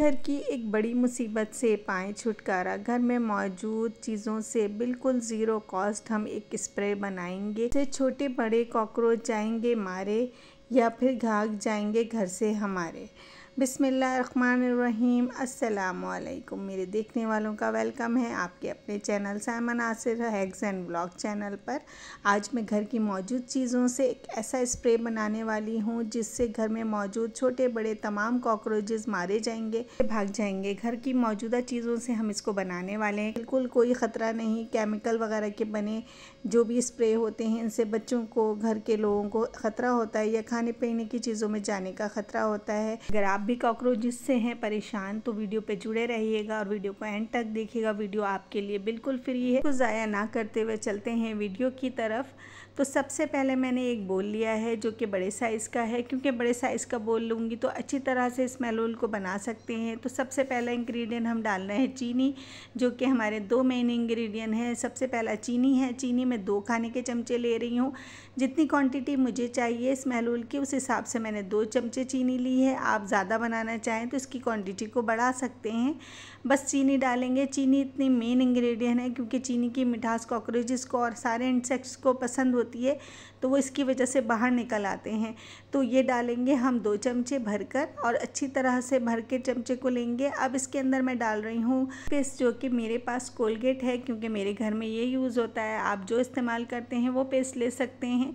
घर की एक बड़ी मुसीबत से पाए छुटकारा घर में मौजूद चीज़ों से बिल्कुल ज़ीरो कॉस्ट हम एक स्प्रे बनाएंगे जिससे छोटे बड़े कॉकरोच जाएंगे मारे या फिर भाग जाएंगे घर से हमारे बिसमीम् अल्लाम मेरे देखने वालों का वेलकम है आपके अपने चैनल सैमन आसिर हैग्स एंड ब्लॉग चैनल पर आज मैं घर की मौजूद चीज़ों से एक ऐसा स्प्रे बनाने वाली हूँ जिससे घर में मौजूद छोटे बड़े तमाम कॉकरोचेज़ मारे जाएंगे भाग जाएंगे घर की मौजूदा चीज़ों से हम इसको बनाने वाले हैं बिल्कुल कोई ख़तरा नहीं केमिकल वगैरह के बने जो भी स्प्रे होते हैं इनसे बच्चों को घर के लोगों को ख़तरा होता है या खाने पीने की चीज़ों में जाने का ख़तरा होता है अगर आप भी कॉकरोचेस से हैं परेशान तो वीडियो पे जुड़े रहिएगा और वीडियो को एंड तक देखिएगा वीडियो आपके लिए बिल्कुल फ्री है तो ज़ाया ना करते हुए चलते हैं वीडियो की तरफ तो सबसे पहले मैंने एक बोल लिया है जो कि बड़े साइज़ का है क्योंकि बड़े साइज़ का बोल लूँगी तो अच्छी तरह से इस मेलोल को बना सकते हैं तो सबसे पहला इंग्रेडिएंट हम डाल रहे हैं चीनी जो कि हमारे दो मेन इंग्रेडिएंट हैं सबसे पहला चीनी है चीनी मैं दो खाने के चमचे ले रही हूँ जितनी क्वान्टिटी मुझे चाहिए इस महलूल की उस हिसाब से मैंने दो चमचे चीनी ली है आप ज़्यादा बनाना चाहें तो इसकी क्वान्टिटी को बढ़ा सकते हैं बस चीनी डालेंगे चीनी इतनी मेन इंग्रेडिएंट है क्योंकि चीनी की मिठास कॉकरोचेस को और सारे इंसेक्ट्स को पसंद हो होती है तो वो इसकी वजह से बाहर निकल आते हैं तो ये डालेंगे हम दो चमचे भरकर और अच्छी तरह से भर के चमचे को लेंगे अब इसके अंदर मैं डाल रही हूँ पेस्ट जो कि मेरे पास कोलगेट है क्योंकि मेरे घर में ये यूज़ होता है आप जो इस्तेमाल करते हैं वो पेस्ट ले सकते हैं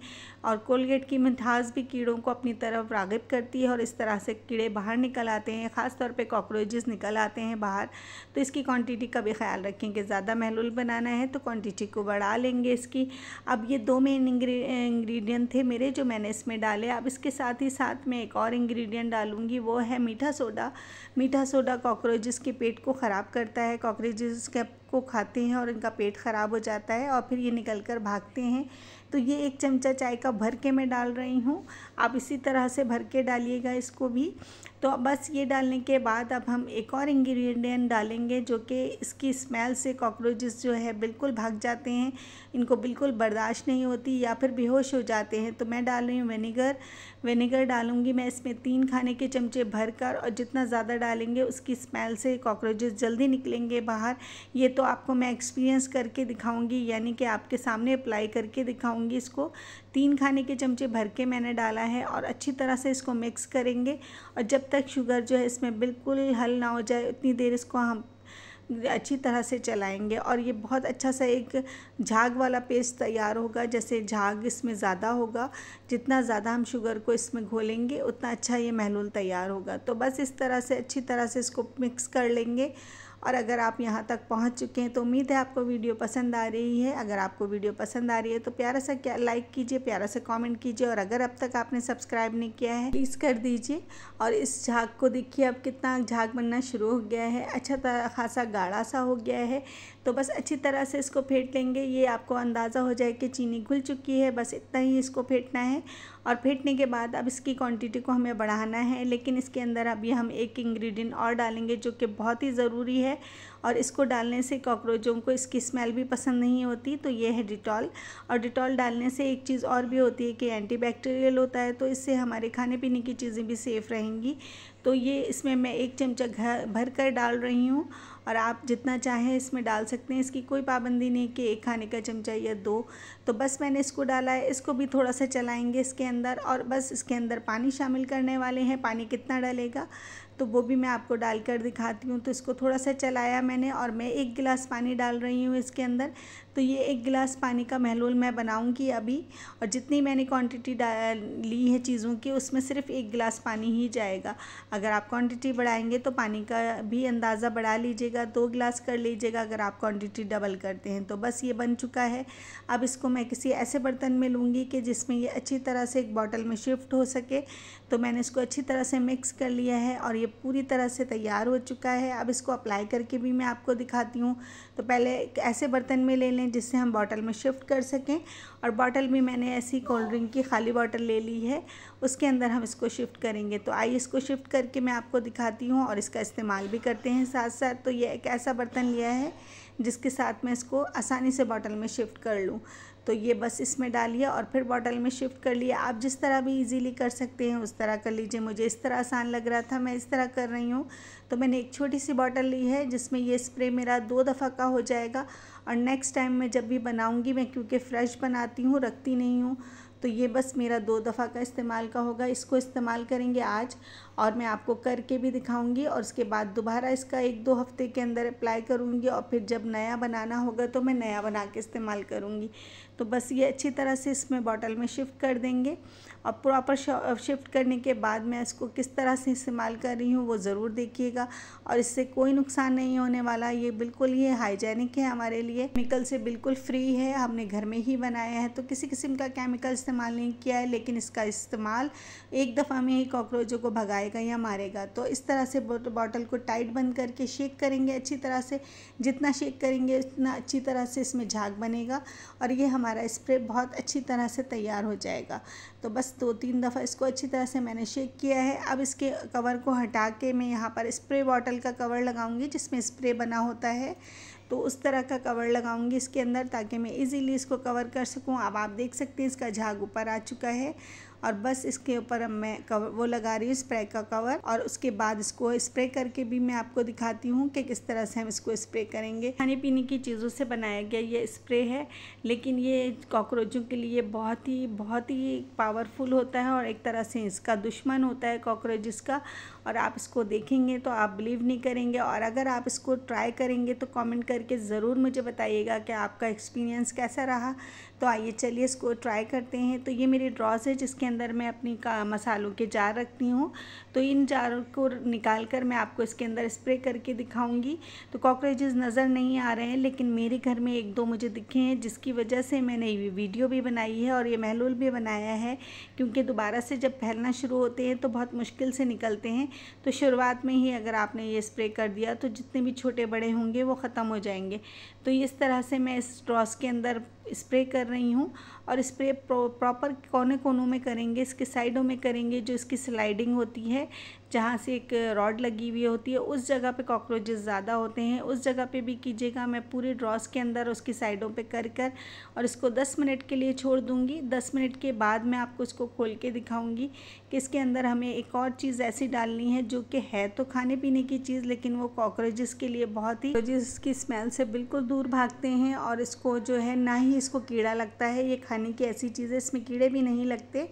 और कोलगेट की मिठास भी कीड़ों को अपनी तरफ रागब करती है और इस तरह से कीड़े बाहर निकल आते हैं ख़ास तौर पे कॉकरोचेस निकल आते हैं बाहर तो इसकी क्वान्टिटी का भी ख्याल रखें कि ज़्यादा महलूल बनाना है तो क्वान्टिटी को बढ़ा लेंगे इसकी अब ये दो में तीन इंग्रेडिएंट थे मेरे जो मैंने इसमें डाले अब इसके साथ ही साथ मैं एक और इंग्रेडिएंट डालूंगी वो है मीठा सोडा मीठा सोडा कॉकरोचेस के पेट को ख़राब करता है कॉकरोचेस के को खाते हैं और इनका पेट ख़राब हो जाता है और फिर ये निकल कर भागते हैं तो ये एक चमचा चाय का भर के मैं डाल रही हूँ आप इसी तरह से भर के डालिएगा इसको भी तो बस ये डालने के बाद अब हम एक और इंग्रेडिएंट डालेंगे जो कि इसकी स्मेल से कॉकरोचेस जो है बिल्कुल भाग जाते हैं इनको बिल्कुल बर्दाश्त नहीं होती या फिर बेहोश हो जाते हैं तो मैं डाल रही हूँ विनीगर विनेगर डालूँगी मैं इसमें तीन खाने के चमचे भर कर और जितना ज़्यादा डालेंगे उसकी स्मेल से कॉकरोचेस जल्दी निकलेंगे बाहर ये तो आपको मैं एक्सपीरियंस करके दिखाऊँगी यानी कि आपके सामने अप्लाई करके दिखाऊँगी इसको तीन खाने के चमचे भर के मैंने डाला है और अच्छी तरह से इसको मिक्स करेंगे और जब तक शुगर जो है इसमें बिल्कुल हल ना हो जाए उतनी देर इसको हम अच्छी तरह से चलाएंगे और ये बहुत अच्छा सा एक झाग वाला पेस्ट तैयार होगा जैसे झाग इसमें ज़्यादा होगा जितना ज़्यादा हम शुगर को इसमें घोलेंगे उतना अच्छा ये महलूल तैयार होगा तो बस इस तरह से अच्छी तरह से इसको मिक्स कर लेंगे और अगर आप यहाँ तक पहुँच चुके हैं तो उम्मीद है आपको वीडियो पसंद आ रही है अगर आपको वीडियो पसंद आ रही है तो प्यारा सा क्या लाइक कीजिए प्यारा सा कमेंट कीजिए और अगर अब तक आपने सब्सक्राइब नहीं किया है प्लीज़ कर दीजिए और इस झाग को देखिए अब कितना झाग बनना शुरू हो गया है अच्छा खासा गाढ़ा सा हो गया है तो बस अच्छी तरह से इसको फेंट लेंगे ये आपको अंदाज़ा हो जाए कि चीनी घुल चुकी है बस इतना ही इसको फेंटना है और फेंटने के बाद अब इसकी क्वांटिटी को हमें बढ़ाना है लेकिन इसके अंदर अभी हम एक इंग्रेडिएंट और डालेंगे जो कि बहुत ही ज़रूरी है और इसको डालने से कॉकरोचों को इसकी स्मेल भी पसंद नहीं होती तो ये है डिटॉल और डिटॉल डालने से एक चीज़ और भी होती है कि एंटीबैक्टीरियल होता है तो इससे हमारे खाने पीने की चीज़ें भी सेफ़ रहेंगी तो ये इसमें मैं एक चमचा घर भर कर डाल रही हूँ और आप जितना चाहें इसमें डाल सकते हैं इसकी कोई पाबंदी नहीं कि एक खाने का चमचा या दो तो बस मैंने इसको डाला है इसको भी थोड़ा सा चलाएँगे इसके अंदर और बस इसके अंदर पानी शामिल करने वाले हैं पानी कितना डालेगा तो वो भी मैं आपको डाल कर दिखाती हूँ तो इसको थोड़ा सा चलाया मैंने और मैं एक गिलास पानी डाल रही हूँ इसके अंदर तो ये एक गिलास पानी का महलोल मैं बनाऊंगी अभी और जितनी मैंने क्वांटिटी ली है चीज़ों की उसमें सिर्फ एक गिलास पानी ही जाएगा अगर आप क्वांटिटी बढ़ाएंगे तो पानी का भी अंदाज़ा बढ़ा लीजिएगा दो गिलास कर लीजिएगा अगर आप क्वांटिटी डबल करते हैं तो बस ये बन चुका है अब इसको मैं किसी ऐसे बर्तन में लूँगी कि जिसमें ये अच्छी तरह से एक बॉटल में शिफ्ट हो सके तो मैंने इसको अच्छी तरह से मिक्स कर लिया है और ये पूरी तरह से तैयार हो चुका है अब इसको अप्लाई करके भी मैं आपको दिखाती हूँ तो पहले ऐसे बर्तन में ले लें हैं जिससे हम बॉटल में शिफ्ट कर सकें और बॉटल भी मैंने ऐसी कोल्ड ड्रिंक की खाली बॉटल ले ली है उसके अंदर हम इसको शिफ्ट करेंगे तो आइए इसको शिफ्ट करके मैं आपको दिखाती हूँ और इसका इस्तेमाल भी करते हैं साथ साथ तो ये एक ऐसा बर्तन लिया है जिसके साथ मैं इसको आसानी से बॉटल में शिफ्ट कर लूँ तो ये बस इसमें डालिए और फिर बॉटल में शिफ्ट कर लिए आप जिस तरह भी इजीली कर सकते हैं उस तरह कर लीजिए मुझे इस तरह आसान लग रहा था मैं इस तरह कर रही हूँ तो मैंने एक छोटी सी बॉटल ली है जिसमें ये स्प्रे मेरा दो दफ़ा का हो जाएगा और नेक्स्ट टाइम मैं जब भी बनाऊँगी मैं क्योंकि फ़्रेश बनाती हूँ रखती नहीं हूँ तो ये बस मेरा दो दफ़ा का इस्तेमाल का होगा इसको इस्तेमाल करेंगे आज और मैं आपको करके भी दिखाऊंगी और उसके बाद दोबारा इसका एक दो हफ्ते के अंदर अप्लाई करूंगी और फिर जब नया बनाना होगा तो मैं नया बना के इस्तेमाल करूंगी तो बस ये अच्छी तरह से इसमें बॉटल में शिफ्ट कर देंगे और प्रॉपर शिफ्ट करने के बाद मैं इसको किस तरह से इस्तेमाल कर रही हूँ वो ज़रूर देखिएगा और इससे कोई नुकसान नहीं होने वाला ये बिल्कुल ये हाइजेनिक है हमारे लिए केमिकल से बिल्कुल फ्री है हमने घर में ही बनाया है तो किसी किस्म का केमिकल इस्तेमाल नहीं किया है लेकिन इसका इस्तेमाल एक दफ़ा में ही कॉकरोचों को भगाए जाएगा या मारेगा तो इस तरह से बॉटल को टाइट बंद करके शेक करेंगे अच्छी तरह से जितना शेक करेंगे उतना अच्छी तरह से इसमें झाग बनेगा और ये हमारा स्प्रे बहुत अच्छी तरह से तैयार हो जाएगा तो बस दो तीन दफ़ा इसको अच्छी तरह से मैंने शेक किया है अब इसके कवर को हटा के मैं यहाँ पर स्प्रे बॉटल का कवर लगाऊंगी जिसमें स्प्रे बना होता है तो उस तरह का कवर लगाऊंगी इसके अंदर ताकि मैं इजीली इसको कवर कर सकूं अब आप देख सकते हैं इसका झाग ऊपर आ चुका है और बस इसके ऊपर अब मैं कवर वो लगा रही हूँ स्प्रे का कवर और उसके बाद इसको स्प्रे करके भी मैं आपको दिखाती हूँ कि किस तरह से हम इसको स्प्रे करेंगे खाने पीने की चीज़ों से बनाया गया ये स्प्रे है लेकिन ये कॉकरोचों के लिए बहुत ही बहुत ही पावरफुल होता है और एक तरह से इसका दुश्मन होता है कॉकरोचेस का और आप इसको देखेंगे तो आप बिलीव नहीं करेंगे और अगर आप इसको ट्राई करेंगे तो कमेंट करके ज़रूर मुझे बताइएगा कि आपका एक्सपीरियंस कैसा रहा तो आइए चलिए इसको ट्राई करते हैं तो ये मेरी ड्रॉस है जिसके अंदर मैं अपनी का मसालों के जार रखती हूँ तो इन जारों को निकाल कर मैं आपको इसके अंदर स्प्रे करके दिखाऊंगी तो कॉकरोचेज़ नज़र नहीं आ रहे हैं लेकिन मेरे घर में एक दो मुझे दिखे हैं जिसकी वजह से मैंने ये वीडियो भी बनाई है और ये महलूल भी बनाया है क्योंकि दोबारा से जब फैलना शुरू होते हैं तो बहुत मुश्किल से निकलते हैं तो शुरुआत में ही अगर आपने ये स्प्रे कर दिया तो जितने भी छोटे बड़े होंगे वो ख़त्म हो जाएंगे तो इस तरह से मैं इस ड्रॉस के अंदर स्प्रे कर रही हूँ और स्प्रे प्रॉपर कोने कोनों में करेंगे इसके साइडों में करेंगे जो इसकी स्लाइडिंग होती है जहाँ से एक रॉड लगी हुई होती है उस जगह पे कॉकरोचेस ज़्यादा होते हैं उस जगह पे भी कीजिएगा मैं पूरे ड्रॉस के अंदर उसकी साइडों पे कर कर और इसको 10 मिनट के लिए छोड़ दूँगी 10 मिनट के बाद मैं आपको इसको खोल के दिखाऊँगी कि इसके अंदर हमें एक और चीज़ ऐसी डालनी है जो कि है तो खाने पीने की चीज़ लेकिन वो कॉकरोचेज के लिए बहुत ही जिसकी स्मेल से बिल्कुल दूर भागते हैं और इसको जो है ना ही इसको कीड़ा लगता है ये खाने यानी कि ऐसी चीज़ें इसमें कीड़े भी नहीं लगते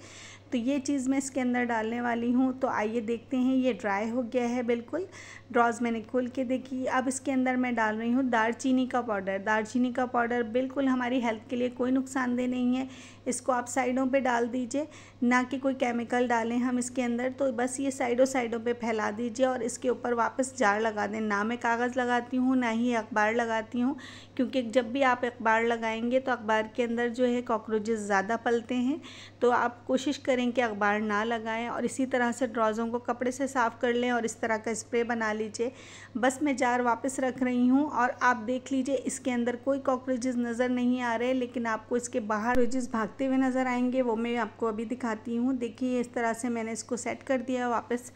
तो ये चीज़ मैं इसके अंदर डालने वाली हूँ तो आइए देखते हैं ये ड्राई हो गया है बिल्कुल ड्रॉज मैंने खोल के देखी अब इसके अंदर मैं डाल रही हूँ दालचीनी का पाउडर दालचीनी का पाउडर बिल्कुल हमारी हेल्थ के लिए कोई नुकसानदेह नहीं है इसको आप साइडों पे डाल दीजिए ना कि कोई केमिकल डालें हम इसके अंदर तो बस ये साइडों साइडों पे फैला दीजिए और इसके ऊपर वापस जार लगा दें ना मैं कागज़ लगाती हूँ ना ही अखबार लगाती हूँ क्योंकि जब भी आप अखबार लगाएंगे तो अखबार के अंदर जो है कॉकरोचेज़ ज़्यादा पलते हैं तो आप कोशिश करें कि अखबार ना लगाएं और इसी तरह से ड्रॉज़ों को कपड़े से साफ़ कर लें और इस तरह का स्प्रे बना लीजिए बस मैं जार वापस रख रही हूँ और आप देख लीजिए इसके अंदर कोई कॉकरोचेज़ नज़र नहीं आ रहे लेकिन आपको इसके बाहर रोजेज़ भाग लगते हुए नज़र आएंगे वो मैं आपको अभी दिखाती हूँ देखिए इस तरह से मैंने इसको सेट कर दिया वापस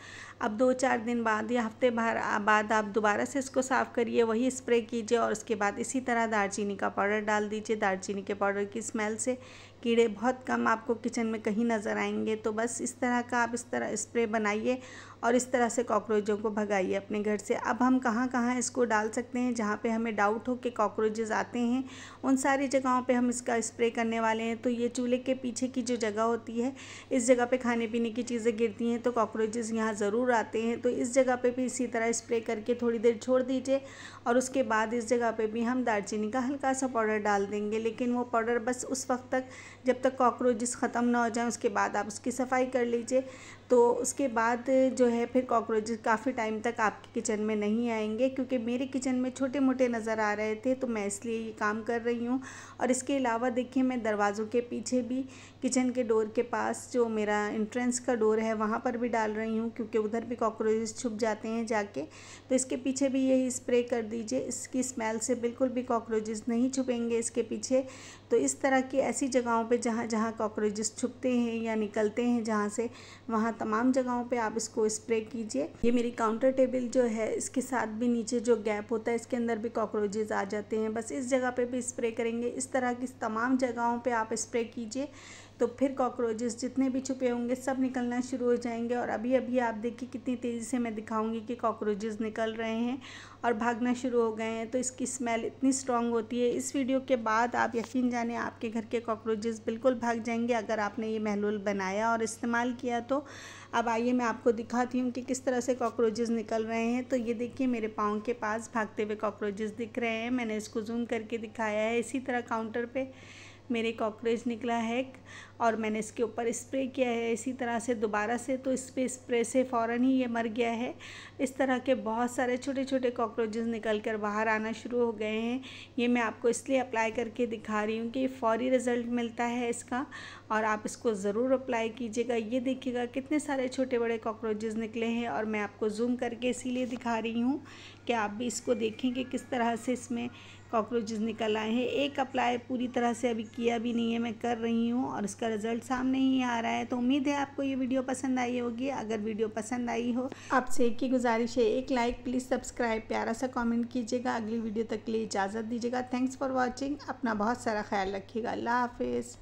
अब दो चार दिन बाद या हफ्ते भर बाद आप दोबारा से इसको साफ़ करिए वही स्प्रे कीजिए और उसके बाद इसी तरह दालचीनी का पाउडर डाल दीजिए दालचीनी के पाउडर की स्मेल से कीड़े बहुत कम आपको किचन में कहीं नज़र आएंगे तो बस इस तरह का आप इस तरह स्प्रे बनाइए और इस तरह से कॉकरोचों को भगाइए अपने घर से अब हम कहाँ कहाँ इसको डाल सकते हैं जहाँ पे हमें डाउट हो कि कॉकरोचेज आते हैं उन सारी जगहों पे हम इसका स्प्रे करने वाले हैं तो ये चूल्हे के पीछे की जो जगह होती है इस जगह पे खाने पीने की चीज़ें गिरती हैं तो कॉकरोचेज यहाँ ज़रूर आते हैं तो इस जगह पर भी इसी तरह इस्प्रे करके थोड़ी देर छोड़ दीजिए और उसके बाद इस जगह पर भी हम दालचीनी का हल्का सा पाउडर डाल देंगे लेकिन वो पाउडर बस उस वक्त तक जब तक कॉकरोचेस ख़त्म ना हो जाए उसके बाद आप उसकी सफ़ाई कर लीजिए तो उसके बाद जो है फिर कॉकरोच काफ़ी टाइम तक आपके किचन में नहीं आएंगे क्योंकि मेरे किचन में छोटे मोटे नज़र आ रहे थे तो मैं इसलिए ये काम कर रही हूँ और इसके अलावा देखिए मैं दरवाज़ों के पीछे भी किचन के डोर के पास जो मेरा इंट्रेंस का डोर है वहाँ पर भी डाल रही हूँ क्योंकि उधर भी कॉकरोचेस छुप जाते हैं जाके तो इसके पीछे भी यही स्प्रे कर दीजिए इसकी स्मेल से बिल्कुल भी कॉकरोचेज़ नहीं छुपेंगे इसके पीछे तो इस तरह की ऐसी जगहों पर जहाँ जहाँ कॉकरोचेस छुपते हैं या निकलते हैं जहाँ से वहाँ तमाम जगहों पे आप इसको स्प्रे कीजिए ये मेरी काउंटर टेबल जो है इसके साथ भी नीचे जो गैप होता है इसके अंदर भी कॉकरोचेज आ जाते हैं बस इस जगह पे भी स्प्रे करेंगे इस तरह की तमाम जगहों पे आप स्प्रे कीजिए तो फिर कॉकरोचेस जितने भी छुपे होंगे सब निकलना शुरू हो जाएंगे और अभी अभी आप देखिए कितनी तेज़ी से मैं दिखाऊंगी कि कॉकरोचेस निकल रहे हैं और भागना शुरू हो गए हैं तो इसकी स्मेल इतनी स्ट्रॉन्ग होती है इस वीडियो के बाद आप यकीन जाने आपके घर के कॉकरोचेस बिल्कुल भाग जाएंगे अगर आपने ये महलूल बनाया और इस्तेमाल किया तो अब आइए मैं आपको दिखाती हूँ कि किस तरह से कॉकरोचेस निकल रहे हैं तो ये देखिए मेरे पाँव के पास भागते हुए कॉकरोचेस दिख रहे हैं मैंने इसको जूम करके दिखाया है इसी तरह काउंटर पर मेरे कॉकरोच निकला है और मैंने इसके ऊपर स्प्रे किया है इसी तरह से दोबारा से तो इस पर स्प्रे से फ़ौर ही ये मर गया है इस तरह के बहुत सारे छोटे छोटे कॉकरोचेज़ निकल कर बाहर आना शुरू हो गए हैं ये मैं आपको इसलिए अप्लाई करके दिखा रही हूँ कि फ़ौरी रिज़ल्ट मिलता है इसका और आप इसको ज़रूर अप्लाई कीजिएगा ये देखिएगा कितने सारे छोटे बड़े कॉकरोचेज़ निकले हैं और मैं आपको जूम करके इसीलिए दिखा रही हूँ कि आप भी इसको देखें कि किस तरह से इसमें कॉकरोचेज़ निकल आए हैं एक अप्लाई पूरी तरह से अभी किया भी नहीं है मैं कर रही हूँ और इसका रिजल्ट सामने ही आ रहा है तो उम्मीद है आपको ये वीडियो पसंद आई होगी अगर वीडियो पसंद आई हो आपसे एक ही गुजारिश है एक लाइक प्लीज़ सब्सक्राइब प्यारा सा कॉमेंट कीजिएगा अगली वीडियो तक के लिए इजाज़त दीजिएगा थैंक्स फॉर वॉचिंग अपना बहुत सारा ख्याल रखिएगा अल्लाह हाफिज़